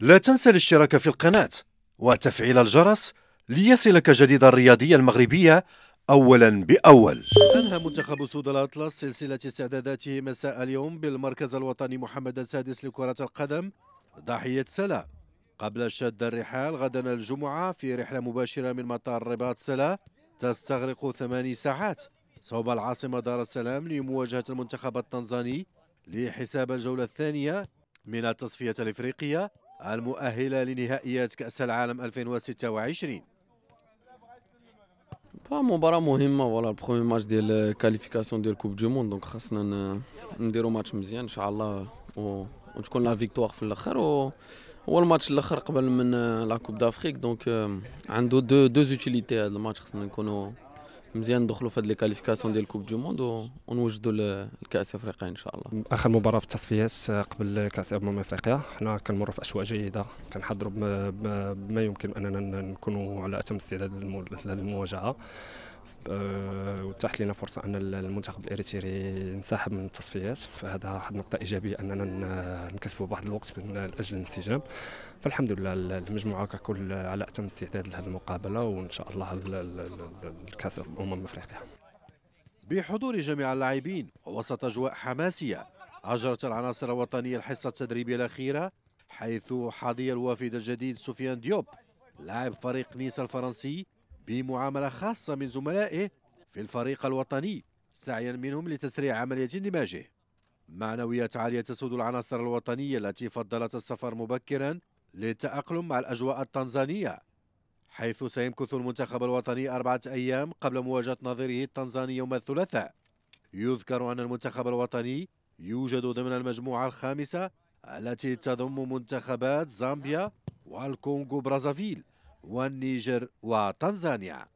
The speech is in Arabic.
لا تنسى الاشتراك في القناة وتفعيل الجرس ليصلك جديد الرياضية المغربية أولا بأول أنهى منتخب سود الأطلس سلسلة استعداداته مساء اليوم بالمركز الوطني محمد السادس لكرة القدم ضاحية سلا قبل شد الرحال غدا الجمعة في رحلة مباشرة من مطار رباط سلا تستغرق ثماني ساعات صوب العاصمة دار السلام لمواجهة المنتخب التنزاني لحساب الجولة الثانية من التصفية الإفريقية المؤهلة لنهائيات كأس العالم 2026 مباراة مهمة فوالا البخومي ماتش ديال كاليفيكاسيون ديال كوب دو موند دونك خاصنا نديرو ماتش مزيان ان شاء الله وتكون لا فيكتوار في الاخر و هو الماتش الاخر قبل من لا كوب دافريك دونك عنده دو دو زوتيليتي هذا الماتش خاصنا نكونو مزيان ندخلوا في هذه الكاليفيكاسيون ديال كوب دي موند ونوجدوا الكاس افريقيا ان شاء الله اخر مباراه في التصفيات آه، قبل كاس امم افريقيا حنا كنمروا في اشواء جيده كنحضروا بما, بما يمكن اننا نكونوا على اتم استعداد للمواجهه آه، وتحت لنا فرصه ان المنتخب الاريتري انسحب من التصفيات فهذا واحد النقطه ايجابيه اننا نكسبوا بعض الوقت من اجل الانسجام فالحمد لله المجموعه ككل على اتم استعداد لهذه المقابله وان شاء الله الكاس الامم افريقيا بحضور جميع اللاعبين وسط اجواء حماسيه اجرت العناصر الوطنيه الحصه التدريبيه الاخيره حيث حظي الوافد الجديد سفيان ديوب لاعب فريق نيس الفرنسي بمعاملة خاصة من زملائه في الفريق الوطني سعيا منهم لتسريع عملية اندماجه معنويات عالية تسود العناصر الوطنية التي فضلت السفر مبكرا للتأقلم مع الأجواء التنزانية حيث سيمكث المنتخب الوطني أربعة أيام قبل مواجهة نظيره التنزاني يوم الثلاثاء يذكر أن المنتخب الوطني يوجد ضمن المجموعة الخامسة التي تضم منتخبات زامبيا والكونغو برازافيل والنيجر وتنزانيا